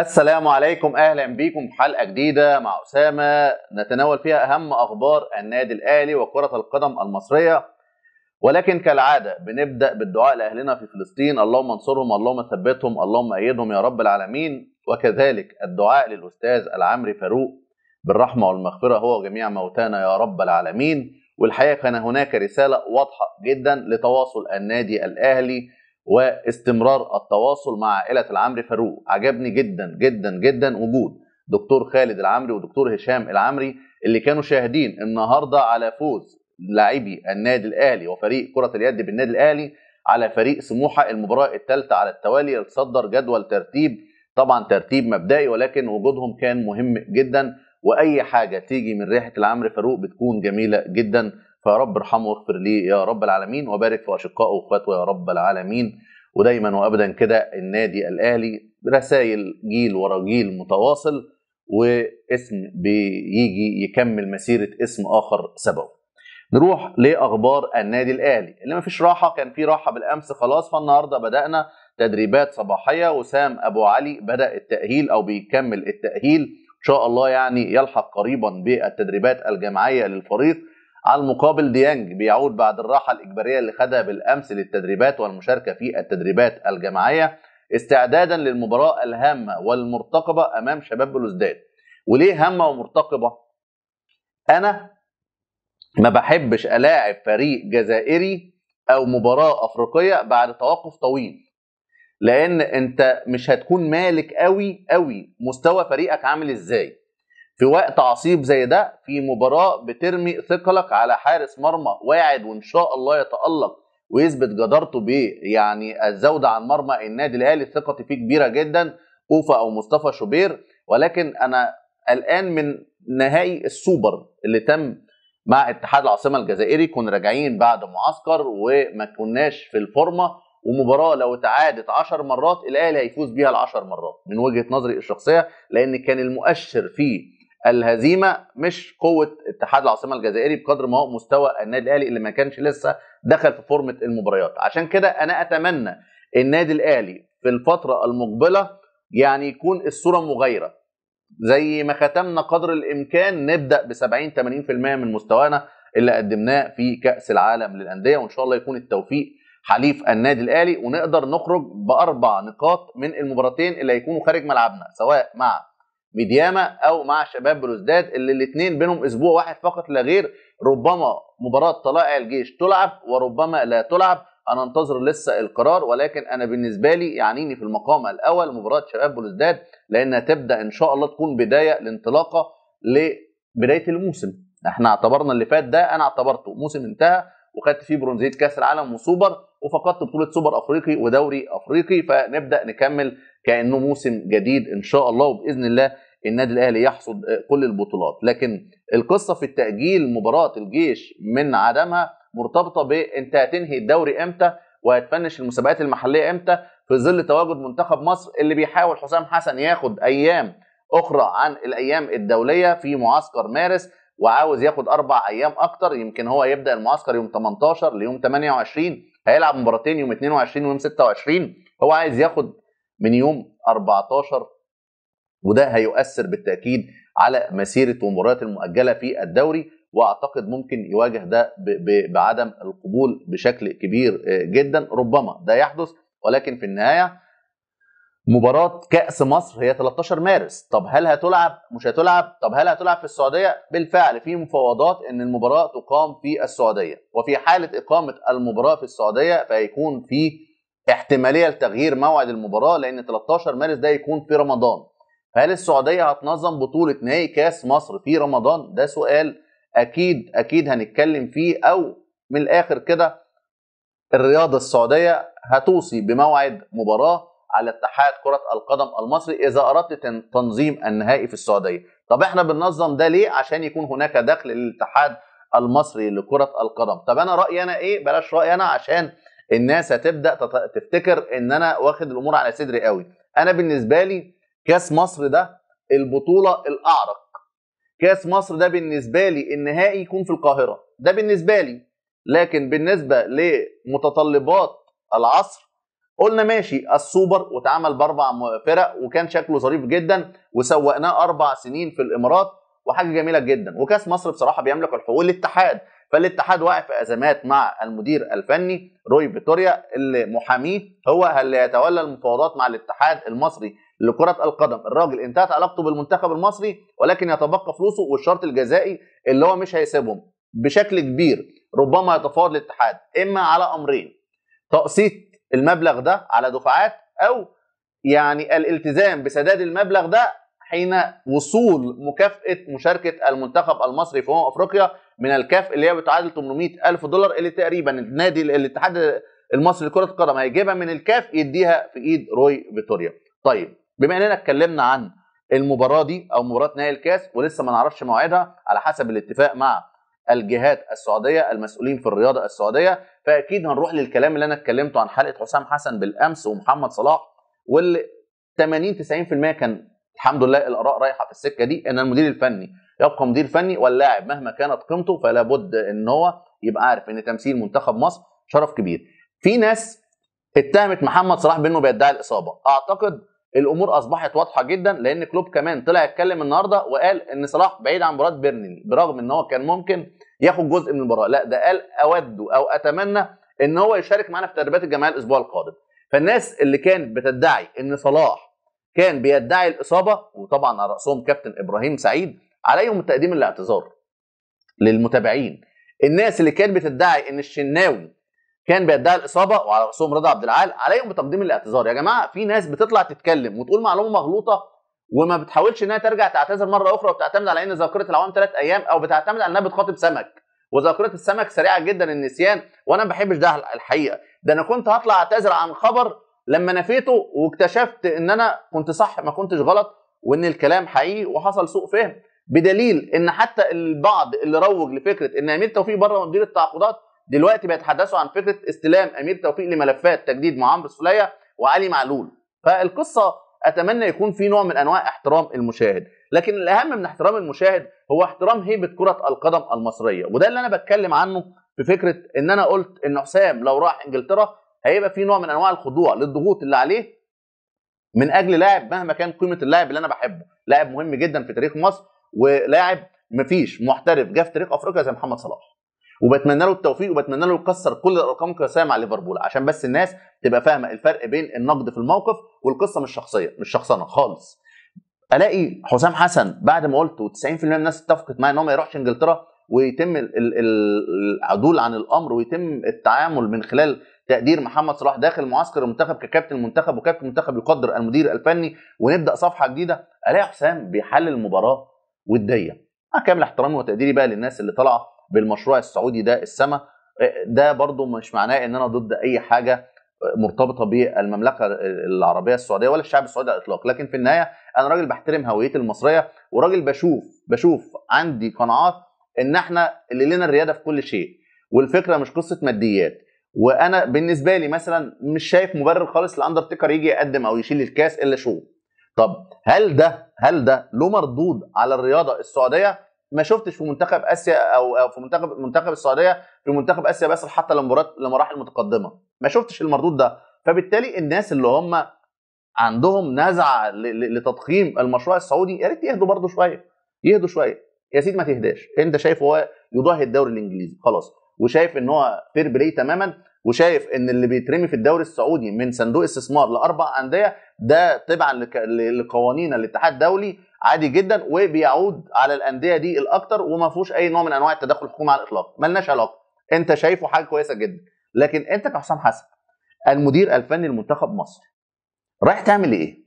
السلام عليكم اهلا بيكم في حلقه جديده مع اسامه نتناول فيها اهم اخبار النادي الاهلي وكره القدم المصريه ولكن كالعاده بنبدا بالدعاء لاهلنا في فلسطين اللهم انصرهم اللهم ثبتهم اللهم ايدهم يا رب العالمين وكذلك الدعاء للاستاذ العمري فاروق بالرحمه والمغفره هو وجميع موتانا يا رب العالمين والحقيقه كان هناك رساله واضحه جدا لتواصل النادي الاهلي واستمرار التواصل مع عائلة العمري فاروق عجبني جدا جدا جدا وجود دكتور خالد العمري ودكتور هشام العمري اللي كانوا شاهدين النهارده على فوز لاعبي النادي الاهلي وفريق كره اليد بالنادي الاهلي على فريق سموحه المباراه الثالثه على التوالي اتصدر جدول ترتيب طبعا ترتيب مبدئي ولكن وجودهم كان مهم جدا واي حاجه تيجي من ريحه العمري فاروق بتكون جميله جدا فيا رب ارحمه واغفر ليه يا رب العالمين وبارك في اشقائه واخواته يا رب العالمين ودايما وابدا كده النادي الاهلي رسائل جيل ورا جيل متواصل واسم بيجي يكمل مسيره اسم اخر سبقه نروح لاخبار النادي الاهلي اللي ما فيش راحه كان في راحه بالامس خلاص فالنهارده بدانا تدريبات صباحيه وسام ابو علي بدا التاهيل او بيكمل التاهيل ان شاء الله يعني يلحق قريبا بالتدريبات الجماعيه للفريق على المقابل ديانج بيعود بعد الراحة الإجبارية اللي خدها بالأمس للتدريبات والمشاركة في التدريبات الجماعية استعدادا للمباراة الهامة والمرتقبة أمام شباب بلوزداد وليه هامة ومرتقبة؟ أنا ما بحبش ألاعب فريق جزائري أو مباراة أفريقية بعد توقف طويل لأن أنت مش هتكون مالك قوي قوي مستوى فريقك عامل إزاي في وقت عصيب زي ده في مباراه بترمي ثقلك على حارس مرمى واعد وان شاء الله يتالق ويثبت جدارته بيه يعني الزوده عن مرمى النادي الاهلي ثقتي فيه كبيره جدا اوفا او مصطفى شوبير ولكن انا الان من نهائي السوبر اللي تم مع اتحاد العاصمه الجزائري كنا راجعين بعد معسكر وما كناش في الفورمه ومباراه لو اتعادت 10 مرات الاهلي هيفوز بيها ال 10 مرات من وجهه نظري الشخصيه لان كان المؤشر فيه الهزيمه مش قوه اتحاد العاصمه الجزائري بقدر ما هو مستوى النادي الاهلي اللي ما كانش لسه دخل في فورمه المباريات عشان كده انا اتمنى النادي الاهلي في الفتره المقبله يعني يكون الصوره مغايره زي ما ختمنا قدر الامكان نبدا ب 70 80% من مستوانا اللي قدمناه في كاس العالم للانديه وان شاء الله يكون التوفيق حليف النادي الاهلي ونقدر نخرج باربع نقاط من المباراتين اللي هيكونوا خارج ملعبنا سواء مع ميدياما او مع شباب بلوزداد اللي الاثنين بينهم اسبوع واحد فقط لا غير ربما مباراه طلائع الجيش تلعب وربما لا تلعب انا انتظر لسه القرار ولكن انا بالنسبه لي يعنيني في المقام الاول مباراه شباب بلوزداد لانها تبدا ان شاء الله تكون بدايه لانطلاقه لبدايه الموسم احنا اعتبرنا اللي فات ده انا اعتبرته موسم انتهى وخدت فيه برونزيه كاس العالم وسوبر وفقدت بطوله سوبر افريقي ودوري افريقي فنبدا نكمل كانه موسم جديد ان شاء الله وباذن الله النادي الاهلي يحصد كل البطولات لكن القصه في التاجيل مباراه الجيش من عدمها مرتبطه بانت هتنهي الدوري امتى وهتفنش المسابقات المحليه امتى في ظل تواجد منتخب مصر اللي بيحاول حسام حسن ياخد ايام اخرى عن الايام الدوليه في معسكر مارس وعاوز ياخد اربع ايام اكتر يمكن هو يبدا المعسكر يوم 18 ليوم 28 هيلعب مباراتين يوم 22 ويوم 26 هو عايز ياخد من يوم 14 وده هيؤثر بالتاكيد على مسيره ومباريات المؤجله في الدوري واعتقد ممكن يواجه ده بعدم القبول بشكل كبير آه، جدا ربما ده يحدث ولكن في النهايه مباراة كأس مصر هي 13 مارس، طب هل هتلعب؟ مش هتلعب، طب هل هتلعب في السعودية؟ بالفعل في مفاوضات إن المباراة تقام في السعودية، وفي حالة إقامة المباراة في السعودية فهيكون في احتمالية لتغيير موعد المباراة لأن 13 مارس ده يكون في رمضان، هل السعوديه هتنظم بطوله نهائي كاس مصر في رمضان ده سؤال اكيد اكيد هنتكلم فيه او من الاخر كده الرياضه السعوديه هتوصي بموعد مباراه على اتحاد كره القدم المصري اذا اردت تنظيم النهائي في السعوديه طب احنا بننظم ده ليه عشان يكون هناك دخل للاتحاد المصري لكره القدم طب انا رايي انا ايه بلاش رايي انا عشان الناس هتبدا تفتكر ان انا واخد الامور على صدري قوي انا بالنسبه لي كاس مصر ده البطوله الاعرق كاس مصر ده بالنسبه لي النهائي يكون في القاهره ده بالنسبه لي لكن بالنسبه لمتطلبات العصر قلنا ماشي السوبر واتعمل باربع فرق وكان شكله ظريف جدا وسوقناه اربع سنين في الامارات وحاجه جميله جدا وكاس مصر بصراحه بيملك الحقوق الاتحاد فالاتحاد واقع في ازمات مع المدير الفني روي فيتوريا اللي محاميه هو اللي يتولى المفاوضات مع الاتحاد المصري لكره القدم الراجل انتهت علاقته بالمنتخب المصري ولكن يتبقى فلوسه والشرط الجزائي اللي هو مش هيسيبهم بشكل كبير ربما يتفاوض الاتحاد اما على امرين تقسيط المبلغ ده على دفعات او يعني الالتزام بسداد المبلغ ده حين وصول مكافاه مشاركه المنتخب المصري في امم افريقيا من الكاف اللي هي بتعادل 800 الف دولار اللي تقريبا النادي الاتحاد المصري لكره القدم هيجيبها من الكاف يديها في ايد روي فيتوريا طيب بما اننا اتكلمنا عن المباراه دي او مباراه نهائي الكاس ولسه ما نعرفش موعدها على حسب الاتفاق مع الجهات السعوديه المسؤولين في الرياضه السعوديه فاكيد هنروح للكلام اللي انا اتكلمته عن حلقه حسام حسن بالامس ومحمد صلاح واللي 80 90% كان الحمد لله الاراء رايحه في السكه دي ان المدير الفني يبقى مدير فني واللاعب مهما كانت قيمته فلا بد ان هو يبقى عارف ان تمثيل منتخب مصر شرف كبير في ناس اتهمت محمد صلاح بانه بيدعي الاصابه اعتقد الامور اصبحت واضحه جدا لان كلوب كمان طلع اتكلم النهارده وقال ان صلاح بعيد عن مباراه بيرنلي برغم ان هو كان ممكن ياخد جزء من المباراه لا ده قال اود او اتمنى ان هو يشارك معانا في تدريبات الجمعيه الاسبوع القادم فالناس اللي كانت بتدعي ان صلاح كان بيدعي الاصابه وطبعا على راسهم كابتن ابراهيم سعيد عليهم تقديم الاعتذار للمتابعين الناس اللي كانت بتدعي ان الشناوي كان بيدعي الاصابه وعلى راسهم رضا عبد العال عليهم بتقديم الاعتذار يا جماعه في ناس بتطلع تتكلم وتقول معلومه مغلوطه وما بتحاولش انها ترجع تعتذر مره اخرى وبتعتمد على ان ذاكره العوام ثلاث ايام او بتعتمد على انها بتخاطب سمك وذاكره السمك سريعه جدا النسيان وانا ما بحبش ده الحقيقه ده انا كنت هطلع اعتذر عن خبر لما نفيته واكتشفت ان انا كنت صح ما كنتش غلط وان الكلام حقيقي وحصل سوء فهم بدليل ان حتى البعض اللي روج لفكره ان امير توفيق بره مدير التعاقدات دلوقتي بيتحدثوا عن فكره استلام امير توفيق لملفات تجديد مع عمرو السليه وعلي معلول فالقصه اتمنى يكون في نوع من انواع احترام المشاهد لكن الاهم من احترام المشاهد هو احترام هيبه كره القدم المصريه وده اللي انا بتكلم عنه في فكره ان انا قلت ان حسام لو راح انجلترا هيبقى في نوع من انواع الخضوع للضغوط اللي عليه من اجل لاعب مهما كان قيمه اللاعب اللي انا بحبه لاعب مهم جدا في تاريخ مصر ولاعب مفيش محترف جه في تاريخ افريقيا زي محمد صلاح وبتمنى له التوفيق وبتمنى له يكسر كل الارقام القياسيه مع ليفربول عشان بس الناس تبقى فاهمه الفرق بين النقد في الموقف والقصه مش شخصيه مش شخصنه خالص الاقي حسام حسن بعد ما قلت 90 من الناس اتفقت معايا ان هو ما يروحش انجلترا ويتم العدول عن الامر ويتم التعامل من خلال تقدير محمد صلاح داخل معسكر المنتخب ككابتن المنتخب وكابتن المنتخب يقدر المدير الفني ونبدا صفحه جديده الاقي حسام بيحلل المباراه وديه مع كامل احترامي وتقديري بقى للناس اللي طالعه بالمشروع السعودي ده السما آه، ده برضو مش معناه ان انا ضد اي حاجه مرتبطه بالمملكه العربيه السعوديه ولا الشعب السعودي على الاطلاق لكن في النهايه انا راجل بحترم هويتي المصريه وراجل بشوف بشوف عندي قناعات ان احنا اللي لنا الرياده في كل شيء والفكره مش قصه ماديات وانا بالنسبه لي مثلا مش شايف مبرر خالص لاندرتيكر يجي يقدم او يشيل الكاس الا شو طب هل ده هل ده له مردود على الرياضه السعوديه ما شفتش في منتخب اسيا او في منتخب منتخب السعوديه في منتخب اسيا بس حتى لمراحل متقدمه ما شفتش المردود ده فبالتالي الناس اللي هم عندهم نزعه لتضخيم المشروع السعودي يا ريت يهدوا برضه شويه يهدوا شويه يا سيدي ما تهداش انت شايف هو يضاهي الدوري الانجليزي خلاص وشايف ان هو فير بلاي تماما وشايف ان اللي بيترمي في الدوري السعودي من صندوق استثمار لاربع انديه ده تبعا لقوانين الاتحاد الدولي عادي جدا وبيعود على الانديه دي الاكتر وما فيهوش اي نوع من انواع التدخل الحكومي على الاطلاق ملناش علاقه انت شايفه حاجه كويسه جدا لكن انت كحسام حسن المدير الفني لمنتخب مصر رايح تعمل ايه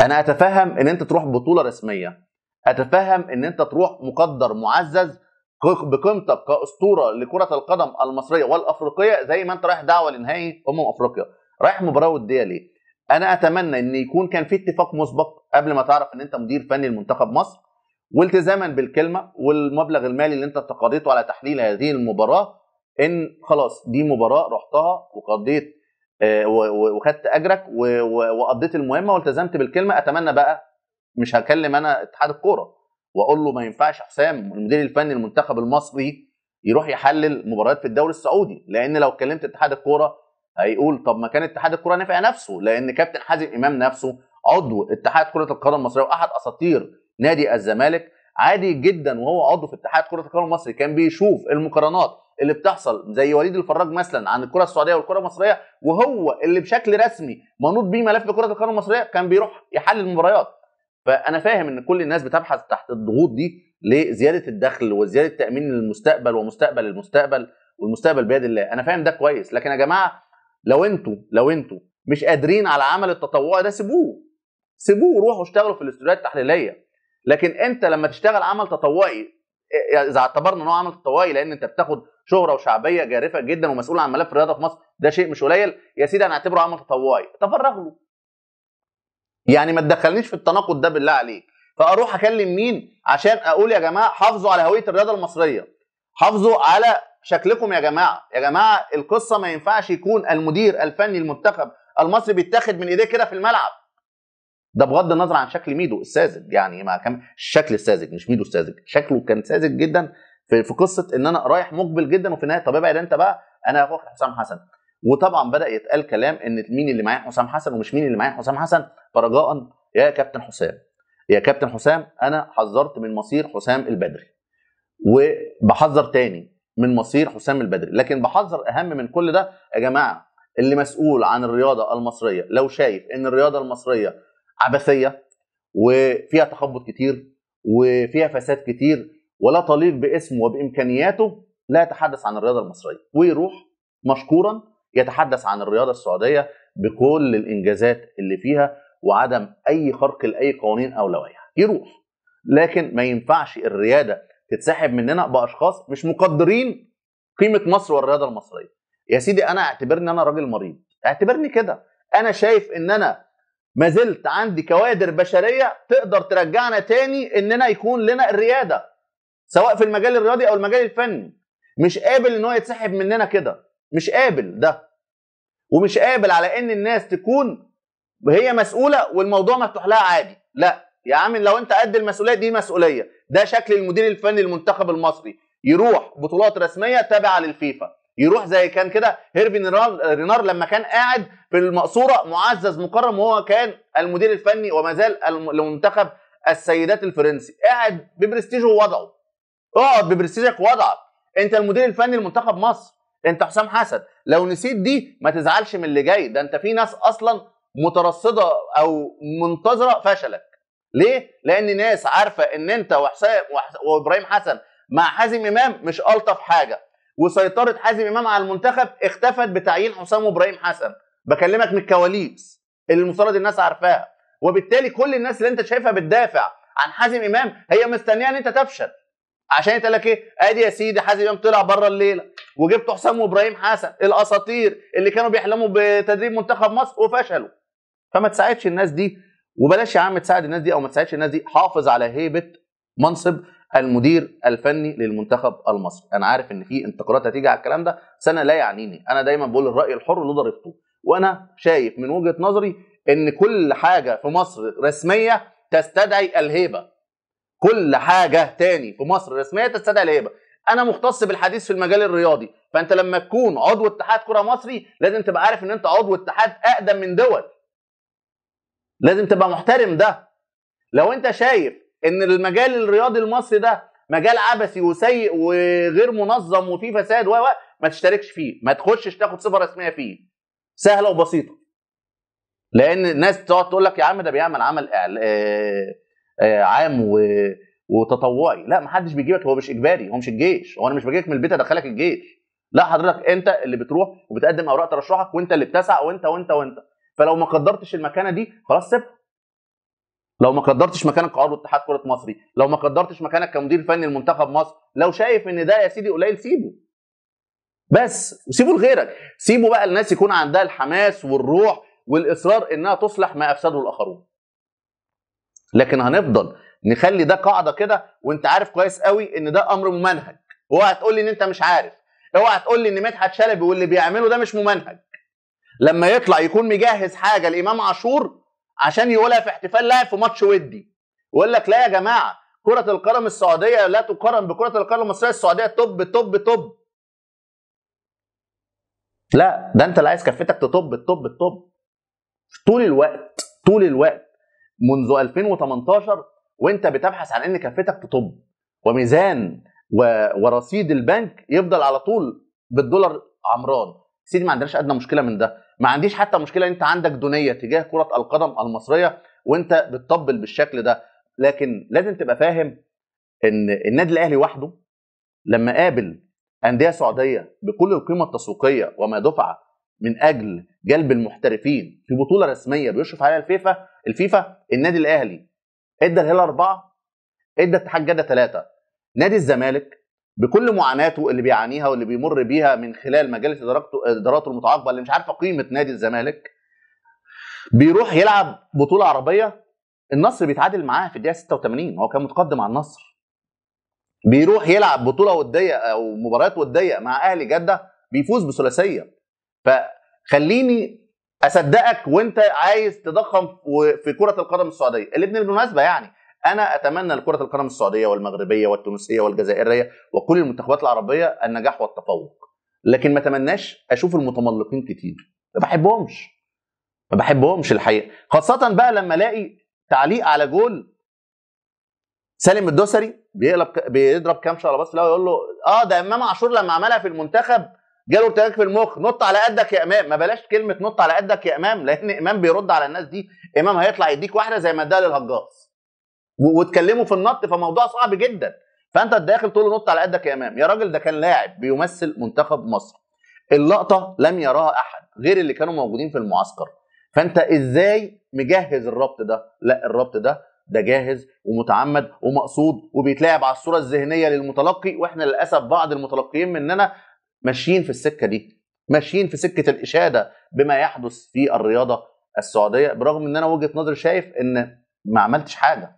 انا اتفهم ان انت تروح بطوله رسميه اتفهم ان انت تروح مقدر معزز بقيمتك كاسطوره لكره القدم المصريه والافريقيه زي ما انت رايح دعوه لنهائي امم افريقيا رايح مباراه وديه ليه انا اتمنى ان يكون كان في اتفاق مسبق قبل ما تعرف ان انت مدير فني لمنتخب مصر والتزاما بالكلمه والمبلغ المالي اللي انت اتقاضيته على تحليل هذه المباراه ان خلاص دي مباراه رحتها وقضيت آه، وخدت اجرك وقضيت المهمه والتزمت بالكلمه اتمنى بقى مش هكلم انا اتحاد الكوره واقول له ما ينفعش حسام المدير الفني المنتخب المصري يروح يحلل مباريات في الدوري السعودي لان لو كلمت اتحاد الكوره هيقول طب ما كان اتحاد الكره نافع نفسه لان كابتن حازم امام نفسه عضو اتحاد كره القدم المصريه واحد اساطير نادي الزمالك عادي جدا وهو عضو في اتحاد كره القدم المصري كان بيشوف المقارنات اللي بتحصل زي وليد الفراج مثلا عن الكره السعوديه والكره المصريه وهو اللي بشكل رسمي منوط بيه ملف كره القدم المصريه كان بيروح يحلل المباريات فانا فاهم ان كل الناس بتبحث تحت الضغوط دي لزياده الدخل وزياده تامين المستقبل ومستقبل المستقبل والمستقبل بيد الله انا فاهم ده كويس لكن يا جماعه لو انتوا لو انتوا مش قادرين على عمل التطوع ده سيبوه سيبوه روحوا اشتغلوا في الاستوديوهات التحليليه لكن انت لما تشتغل عمل تطوعي اه، اذا اعتبرنا انه عمل تطوعي لان انت بتاخد شهره وشعبيه جارفه جدا ومسؤول عن ملف الرياضه في مصر ده شيء مش قليل يا سيدي انا اعتبره عمل تطوعي تفرغ له يعني ما تدخلنيش في التناقض ده بالله عليك فاروح اكلم مين عشان اقول يا جماعه حافظوا على هويه الرياضه المصريه حافظوا على شكلكم يا جماعه يا جماعه القصه ما ينفعش يكون المدير الفني المنتخب المصري بيتاخد من ايديه كده في الملعب ده بغض النظر عن شكل ميدو الساذج يعني ما كان الشكل الساذج مش ميدو الساذج شكله كان ساذج جدا في, في قصه ان انا رايح مقبل جدا وفي النهايه طب ابعد انت بقى انا هاخد حسام حسن وطبعا بدا يتقال كلام ان مين اللي معايا حسام حسن ومش مين اللي معايا حسام حسن فرجاء يا كابتن حسام يا كابتن حسام انا حذرت من مصير حسام البدري وبحذر تاني من مصير حسام البدري لكن بحذر اهم من كل ده يا جماعه اللي مسؤول عن الرياضه المصريه لو شايف ان الرياضه المصريه عبثيه وفيها تخبط كتير وفيها فساد كتير ولا تليق باسمه وبامكانياته لا يتحدث عن الرياضه المصريه ويروح مشكورا يتحدث عن الرياضه السعوديه بكل الانجازات اللي فيها وعدم اي خرق لاي قوانين او لوائح يروح لكن ما ينفعش الرياده تتسحب مننا باشخاص مش مقدرين قيمه مصر والرياضه المصريه يا سيدي انا اعتبرني انا راجل مريض اعتبرني كده انا شايف ان انا ما زلت عندي كوادر بشريه تقدر ترجعنا تاني اننا يكون لنا الرياده سواء في المجال الرياضي او المجال الفني مش قابل ان هو يتسحب مننا كده مش قابل ده ومش قابل على ان الناس تكون هي مسؤوله والموضوع مفتوح لها عادي لا يا عم لو انت قد المسؤوليه دي مسؤوليه ده شكل المدير الفني للمنتخب المصري يروح بطولات رسميه تابعه للفيفا يروح زي كان كده هيرفي رينار لما كان قاعد في المقصوره معزز مكرم وهو كان المدير الفني وما زال لمنتخب السيدات الفرنسي قاعد ببرستيجه ووضعه اقعد ببرستيجك ووضعك انت المدير الفني لمنتخب مصر انت حسام حسن لو نسيت دي ما تزعلش من اللي جاي ده انت في ناس اصلا مترصده او منتظره فشلك ليه؟ لان ناس عارفه ان انت وحسام وابراهيم حسن مع حازم امام مش الطف حاجه وسيطره حازم امام على المنتخب اختفت بتعيين حسام وابراهيم حسن بكلمك من الكواليس اللي المفترض الناس عارفاها وبالتالي كل الناس اللي انت شايفها بتدافع عن حازم امام هي مستنيه ان انت تفشل عشان تقول لك ايه ادي يا سيدي حازم امام طلع بره الليله وجبت حسام وابراهيم حسن الاساطير اللي كانوا بيحلموا بتدريب منتخب مصر وفشلوا فما تساعدش الناس دي وبلاش يا عم تساعد الناس دي او ما تساعدش الناس دي حافظ على هيبه منصب المدير الفني للمنتخب المصري انا عارف ان في انتقادات هتيجي على الكلام ده بس انا لا يعنيني انا دايما بقول الراي الحر له ضريبته وانا شايف من وجهه نظري ان كل حاجه في مصر رسميه تستدعي الهيبه كل حاجه تاني في مصر رسميه تستدعي الهيبه انا مختص بالحديث في المجال الرياضي فانت لما تكون عضو اتحاد كره مصري لازم تبقى عارف ان انت عضو اتحاد اقدم من دول لازم تبقى محترم ده لو انت شايف ان المجال الرياضي المصري ده مجال عبثي وسيء وغير منظم وفيه فساد و ما تشتركش فيه ما تخشش تاخد صفه رسميه فيه سهله وبسيطه لان الناس تقعد تقول لك يا عم ده بيعمل عمل آه، آه، عام و وتطوعي لا ما حدش بيجيبك هو مش اجباري هو مش الجيش هو انا مش بجيبك من البيت ادخلك الجيش لا حضرتك انت اللي بتروح وبتقدم اوراق ترشحك وانت اللي بتسعى وانت وانت وانت فلو ما قدرتش المكانه دي خلاص سبت لو ما قدرتش مكانك كعضو اتحاد كره مصري لو ما قدرتش مكانك كمدير فني لمنتخب مصر لو شايف ان ده يا سيدي قليل سيبه بس وسيبه لغيرك سيبه بقى الناس يكون عندها الحماس والروح والاصرار انها تصلح ما افسده الاخرون لكن هنفضل نخلي ده قاعده كده وانت عارف كويس قوي ان ده امر ممنهج اوعى تقول لي ان انت مش عارف اوعى تقول لي ان مدحت شلبي واللي بيعمله ده مش ممنهج لما يطلع يكون مجهز حاجه الامام عاشور عشان يقولها في احتفال لاعب في ماتش ودي ويقول لك لا يا جماعه كره القدم السعوديه لا تقارن بكره القدم المصريه السعوديه توب توب توب لا ده انت اللي عايز كفتك تطب تطب تطب طول الوقت طول الوقت منذ 2018 وانت بتبحث عن ان كفتك تطب وميزان و... ورصيد البنك يفضل على طول بالدولار عمران سيدي ما عندناش ادنى مشكله من ده ما عنديش حتى مشكله انت عندك دونيه تجاه كره القدم المصريه وانت بتطبل بالشكل ده لكن لازم تبقى فاهم ان النادي الاهلي وحده لما قابل انديه سعوديه بكل القيمه التسويقيه وما دفع من اجل جلب المحترفين في بطوله رسميه بيشرف عليها الفيفا الفيفا النادي الاهلي ادى الهلال اربعه ادى اتحاد جده ثلاثه نادي الزمالك بكل معاناته اللي بيعانيها واللي بيمر بيها من خلال مجالس ادارته اداراته المتعاقبه اللي مش عارفه قيمه نادي الزمالك بيروح يلعب بطوله عربيه النصر بيتعادل معاه في الدقيقه 86 هو كان متقدم على النصر بيروح يلعب بطوله وديه او مباريات وديه مع اهلي جده بيفوز بثلاثيه فخليني اصدقك وانت عايز تضخم في كره القدم السعوديه اللي بالمناسبه يعني انا اتمنى لكره القدم السعوديه والمغربيه والتونسيه والجزائريه وكل المنتخبات العربيه النجاح والتفوق لكن ما اتمناش اشوف المتملقين كتير ما بحبهمش ما بحبهمش الحقيقه خاصه بقى لما الاقي تعليق على جول سالم الدوسري بيقلب بيضرب كام شغله بس الاول يقول له اه ده امام عاشور لما عملها في المنتخب جاله ارتجاج في المخ نط على قدك يا امام ما بلاش كلمه نط على قدك يا امام لان امام بيرد على الناس دي امام هيطلع يديك واحده زي ما اداها للهجاص واتكلموا في النط فموضوع صعب جدا فانت داخل طول النط على قدك يا امام يا راجل ده كان لاعب بيمثل منتخب مصر اللقطه لم يراها احد غير اللي كانوا موجودين في المعسكر فانت ازاي مجهز الربط ده لا الربط ده ده جاهز ومتعمد ومقصود وبيتلعب على الصوره الذهنيه للمتلقي واحنا للاسف بعض المتلقيين مننا ماشيين في السكه دي ماشيين في سكه الاشاده بما يحدث في الرياضه السعوديه برغم ان انا وجهه نظري شايف ان ما عملتش حاجه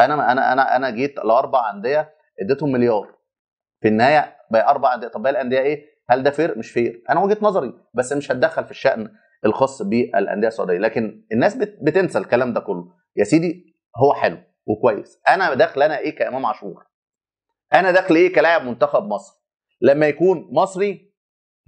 انا انا انا انا جيت لاربع انديه اديتهم مليار في النهايه بقى اربع انديه طب باقي الانديه ايه؟ هل ده فير؟ مش فير انا وجهه نظري بس مش هتدخل في الشان الخاص بالانديه السعوديه لكن الناس بتنسى الكلام ده كله يا سيدي هو حلو وكويس انا داخل انا ايه كامام عاشور انا داخل ايه كلاعب منتخب مصر لما يكون مصري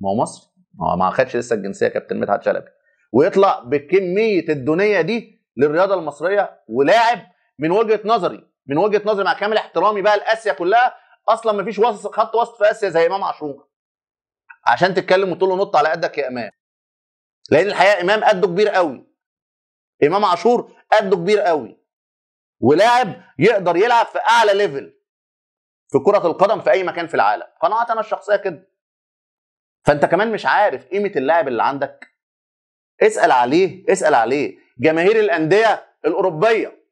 ما هو مصري ما هو ما خدش لسه الجنسيه كابتن مدحت شلبي ويطلع بكميه الدنيا دي للرياضه المصريه ولاعب من وجهه نظري من وجهه نظري مع كامل احترامي بقى لاسيا كلها اصلا ما فيش وسط خط وسط في اسيا زي امام عاشور عشان تتكلم وتقول له نط على قدك يا امام لان الحقيقه امام قده كبير قوي امام عاشور قده كبير قوي ولاعب يقدر يلعب في اعلى ليفل في كره القدم في اي مكان في العالم قناعتي انا الشخصيه كده فانت كمان مش عارف قيمه اللاعب اللي عندك اسال عليه اسال عليه جماهير الانديه الاوروبيه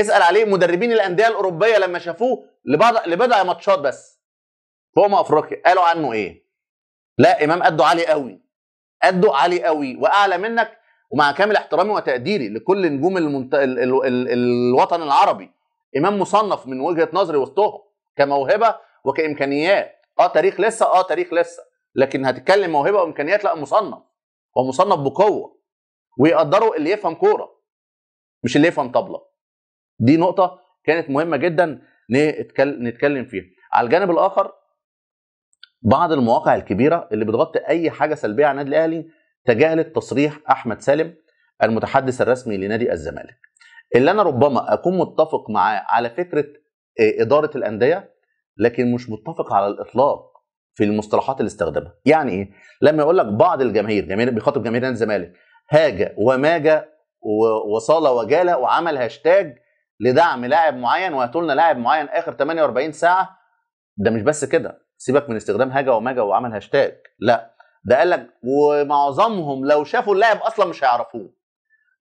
اسال عليه مدربين الانديه الاوروبيه لما شافوه لبضع لبضع ماتشات بس في امم افريقيا قالوا عنه ايه؟ لا امام قده عالي قوي قده عالي قوي واعلى منك ومع كامل احترامي وتقديري لكل نجوم المنت... ال... ال... ال... الوطن العربي امام مصنف من وجهه نظري وسطهم كموهبه وكامكانيات اه تاريخ لسه اه تاريخ لسه لكن هتتكلم موهبه وامكانيات لا مصنف ومصنف بقوه ويقدروا اللي يفهم كوره مش اللي يفهم طبله دي نقطه كانت مهمه جدا نتكلم فيها على الجانب الاخر بعض المواقع الكبيره اللي بتغطي اي حاجه سلبيه عن النادي الاهلي تجاهلت تصريح احمد سالم المتحدث الرسمي لنادي الزمالك اللي انا ربما اكون متفق معاه على فكره آه، اداره الانديه لكن مش متفق على الاطلاق في المصطلحات اللي استخدمها يعني ايه لما يقول لك بعض الجماهير جماهير بيخاطب جماهير نادي الزمالك هاج وماجى وصال وجال وعمل هاشتاج لدعم لاعب معين وهاتوا لنا لاعب معين اخر 48 ساعه ده مش بس كده سيبك من استخدام هاجا وماجا وعمل هاشتاج لا ده قال لك ومعظمهم لو شافوا اللاعب اصلا مش هيعرفوه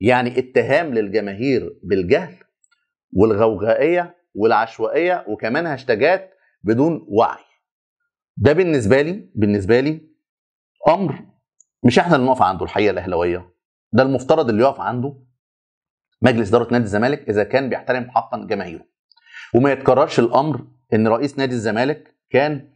يعني اتهام للجماهير بالجهل والغوغائيه والعشوائيه وكمان هاشتاجات بدون وعي ده بالنسبه لي بالنسبه لي امر مش احنا اللي نقف عنده الحقيقه الاهلاويه ده المفترض اللي يقف عنده مجلس اداره نادي الزمالك اذا كان بيحترم حقا جماهيره وما يتكررش الامر ان رئيس نادي الزمالك كان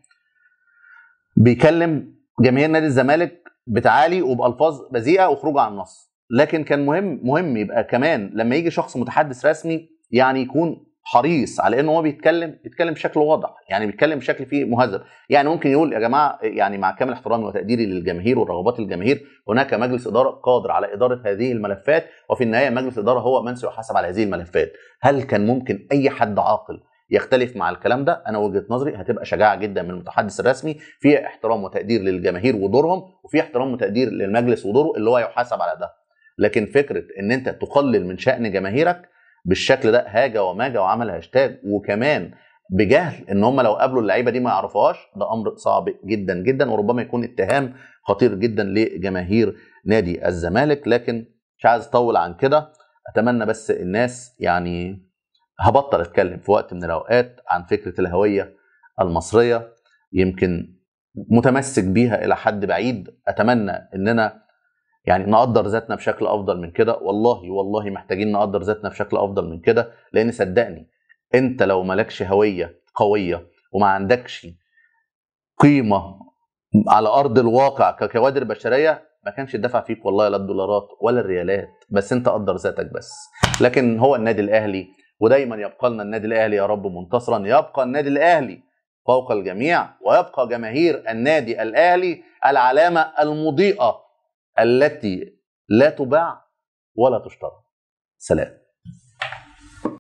بيكلم جماهير نادي الزمالك بتعالي وبالفاظ بذيئه وخروج عن النص لكن كان مهم مهم يبقى كمان لما يجي شخص متحدث رسمي يعني يكون حريص على انه هو بيتكلم يتكلم بشكل واضح يعني بيتكلم بشكل فيه مهذب يعني ممكن يقول يا جماعه يعني مع كامل احترامي وتقديري للجماهير ورغبات الجماهير هناك مجلس اداره قادر على اداره هذه الملفات وفي النهايه مجلس الاداره هو من سيحاسب على هذه الملفات هل كان ممكن اي حد عاقل يختلف مع الكلام ده انا وجهه نظري هتبقى شجاعه جدا من المتحدث الرسمي في احترام وتقدير للجماهير ودورهم وفي احترام وتقدير للمجلس ودوره اللي هو يحاسب على ده لكن فكره ان انت تقلل من شان جماهيرك بالشكل ده هاجه وماجه وعمل هاشتاج وكمان بجهل ان هم لو قابلوا اللعيبه دي ما يعرفوهاش ده امر صعب جدا جدا وربما يكون اتهام خطير جدا لجماهير نادي الزمالك لكن مش عايز اطول عن كده اتمنى بس الناس يعني هبطل اتكلم في وقت من الاوقات عن فكره الهويه المصريه يمكن متمسك بيها الى حد بعيد اتمنى اننا يعني نقدر ذاتنا بشكل افضل من كده والله والله محتاجين نقدر ذاتنا بشكل افضل من كده لان صدقني انت لو مالكش هويه قويه وما عندكش قيمه على ارض الواقع ككوادر بشريه ما كانش الدفع فيك والله لا الدولارات ولا الريالات بس انت قدر ذاتك بس لكن هو النادي الاهلي ودايما يبقى لنا النادي الاهلي يا رب منتصرا يبقى النادي الاهلي فوق الجميع ويبقى جماهير النادي الاهلي العلامه المضيئه التي لا تباع ولا تشترى سلام